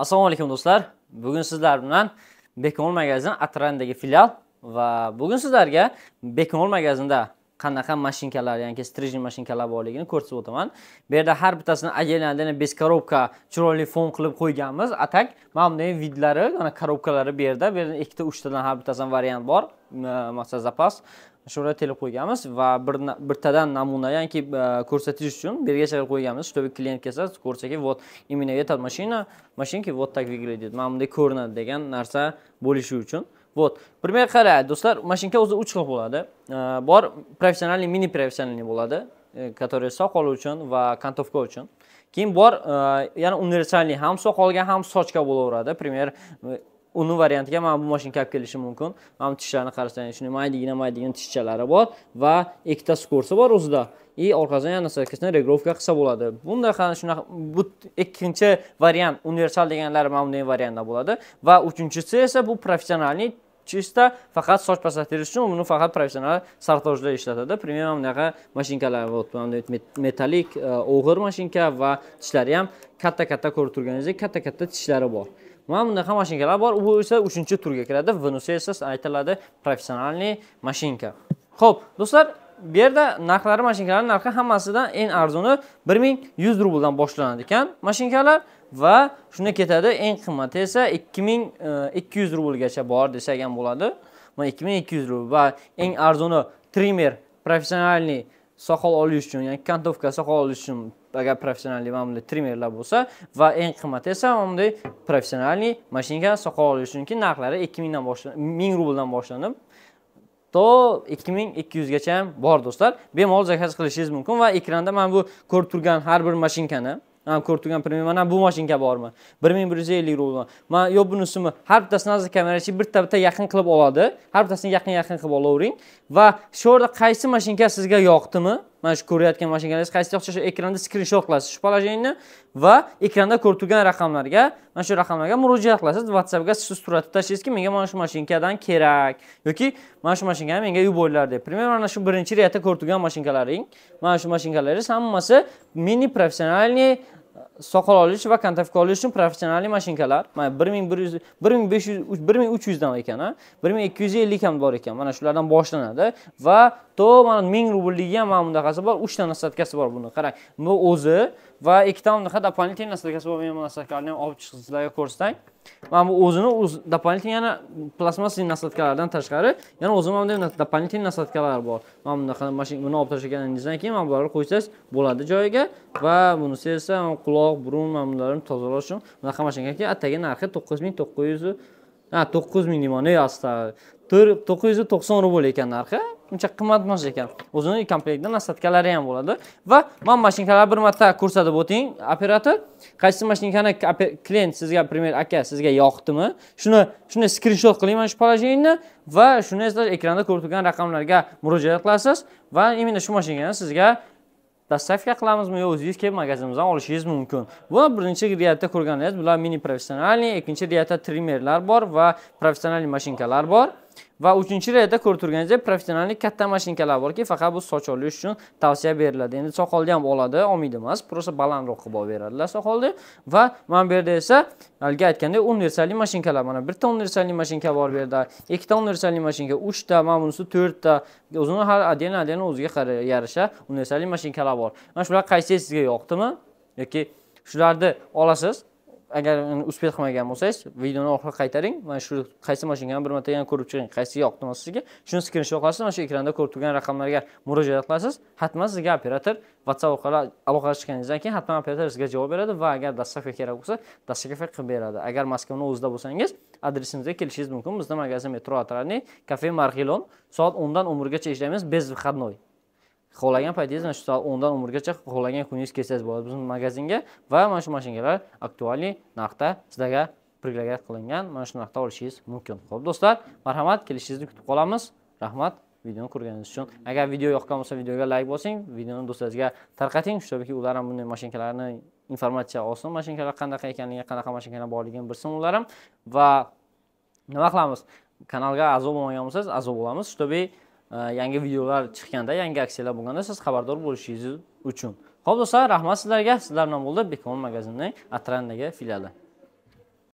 assalomu alaykum do'stlar bugun sizlar bilan bekonol magazin atrandagi filial va bugun sizlarga bekonol magazinda qanaqa mashinkalar ya'ni strijniy mashinkalar borligini ko'rsatib o'taman bu yerda har bittasini отдельно без коробка chiroyli fon qilib qo'yganmiz atak mana bunday vidlari mana korobkalari bu yerda bu yerda ikkita uchtadan har bittasidan variant bor maqsad zapas shura terib qo'yganmiz va bir birtadan namuna ya'ni e, ko'rsatish uchun bu yerga chiqarib qo'yganmiz чтобы klient kelsa ko'rsaki вот именно эта машина машинки вот так выглядит mana bunday ko'rinadi degan narsa bo'lishi uchun вот пример qarang do'stlar машинка o'zi uch xil bo'ladi bor э, профессиональный мини профессиональный bo'ladi э, который соқол uchun ва kontovka uchun keyin bor э, yana универсальный ham soqolga ham sochka bo'laveradi пример uni variantiga mana bu mashinka olib kelishim mumkin mana bu tishlarni qarasang shunday maydigina maydigina tishchalari bor va ikkita skorsi bor o'zida и orqasidan yana sakkizni regirovka qilsa bo'ladi bunda qani shunaqa bu ikkinchi variant universal deganlari mana bunday variantda bo'ladi va uchinchisi esa bu профессиональный chista faqat soch pastlab terish uchun uni faqat professional sartojlar ishlatadi примерно bunaqa mashinkalar вот metalik og'ir mashinka va tishlari ham katta katta ko'rib turganingizdek katta katta tishlari bor mana bunaqa mashinkalar bor bu esa uchinchi turga kiradi bunisi esa aytiladi professionalniy mashinka ho'p do'stlar bu yerda narxlari mashinkalarning narxi hammasidan eng arzoni bir ming yuz rubldan boshlanadi ekan mashinkalar va shunda ketadi eng qimmati esa ikki ming e, ikki yuz rublgacha bor desak ham bo'ladi mana ikki ming ikki yuz rubl va eng arzoni trimmer professionalniy soqol olish uchun ya'ni kantovka soqol olish uchun agar professionalniy mana bunday trimmerlar bo'lsa va eng qimmati esa mana bunday professionalniy mashinka soqol olish uchunki narxlari ikki mingdan boshlanib ming rubldan boshlanib to ikki ming ikki yuzgacha ham bor do'stlar bemalol zakaz qilishingiz mumkin va ekranda mana bu ko'rib turgan har bir mashinkani ko'rib turgan premium mana bu mashinka bormi bir ming bir yuz ellik rubl mana yo bunisimi har bittasini hozir kamerachi bitta bitta yaqin qilib oladi har bittasini yaqin yaqin qilib olavering va shu yerda qaysi mashinka sizga yoqdimi mana shu ko'rayotgan mashinalaringiz qaysiga o'xshash ekranda skrinshot qilasiz shu положениені va ekranda ko'rib turgan raqamlarga mana shu raqamlarga murojaat qilasiz whatsappga siz suratni tashlaysizki menga mana shu mashinkadan kerak yoki mana shu mashinkani menga yuboringlar deb примерно mana shu birinchi riyatda ko'rib turgan mashinkalaring mana shu mashinkalaringiz hammasi mini professionalniy soqol olish va kontaktga olish uchun professionalniy mashinkalar mana bir ming bir yuz bir ming besh yuz bir ming uch yuzdan ekan a bir ming ikki yuz ellik ham bor ekan mana shulardan boshlanadi va to mana ming rubligi ham mana bunaqasi bor uchta nasadkasi bor buni qarang bu o'zi va ikkita bunaqa дополнительный nasadkasi bor mana nasadkalarni ham olib chiqib sizlarga ko'rsatang mana bu o'zini o'zi дополнительный yana plastmassali nasadkalardan tashqari yana o'zini mana bunday дополнительный nasadkalar bor mana bunaqa mashina buni olib tashlaganingizdan keyin mana bularni qo'ysangiz bo'ladi joyiga va bunisi esa quloq dog' burun bularni tozalash uchun bunaqa mashina ekan atagi narxi to'qqiz ming to'qqiz yuz ha to'qqiz ming deyman astag'ir to'qqiz yuz to'qson rubl ekan narxi uncha qimmat emas ekan o'zini komplektda nastatkalari ham bo'ladi va mana mashinkalarni bir marta ko'rsatib o'ting operator qaysi mashinkani klient sizga primer aka sizga yoqdimi shuni shuni skrinshot qiling mana shu положениені va shuni ekranda ko'rib turgan raqamlarga murojaat qilasiz va именно shu mashinkani sizga dostavka qilamizmi yo o'zingiz kelib magazinimizdan olishingiz mumkin bu birinchi riyatda ko'rganingiz bular mini professionalniy ikkinchi riyatda trimerlar bor va professionalniy mashinkalar bor va uchinchi reyda ko'rib turganingizdek professionallik katta mashinkalar borki faqat bu soch olish uchun tavsiya beriladi endi soqolni ham oladi olmaydi emas просто balandroq qilib olib beradilar soqolni va mana bu yerda esa haligi aytgandek universalli mashinkalar mana bitta universalli mashinka bor bu yerda ikkita universalli mashinka uchta mana bunisi to'rtta o'zini har отдельно отдельно o'ziga yarasha universalli mashinkalar bor mana shular qaysi sizga yoqdimi yoki shularni olasiz agar успех qilmagan bo'lsangiz videoni oxiriga qaytaring mana shu qaysi mashinani bir marta yana ko'rib chiqing qaysi yoqdimi sizga shuni skrinshot qilasiz mana shu ekranda ko'rib turgan raqamlarga murojaat qilasiz hatman sizga operator whatsapp orqali aloqaga chiqqaningizdan keyin hatman operator sizga javob beradi va agar dostavka kerak bo'lsa dostavka qilib beradi agar moskvani o'zida bo'lsangiz adresimizga kelishingiz mumkin bizda magazin metro отрадный kafe marxilon soat o'ndan o'n birgacha ishlaymiz без выходной xohlagan paytingiz mana shu soat o'ndan o'n birgacha xohlagan kuningiz kelsangiz bo'ladi bizni magazinga va mana shu mashinalar aktualniy narxda sizlarga privilegiat qilingan mana shu narxda olishingiz mumkin ho'p do'stlar marhamat kelishingizni kutib qolamiz rahmat videoni ko'rganingiz uchun agar video yoqqan bo'lsa videoga layk bosing videoni do'stlaringizga tarqating shunchaki ular ham bunday mashinalarni informatsiya olsin mashinalar qanaqa ekanligi qanaqa mashinalar borligini bilsin ular ham va nima qilamiz kanalga a'zo bo'lmagan bo'lsangiz a'zo bo'lamiz чтобы yangi videolar chiqqanda yangi aksiyalar bo'lganda siz xabardor bo'lishingiz uchun ho'p do'stlar rahmat sizlarga sizlar bilan bo'ldi bekomol magazinining atrandagi filiali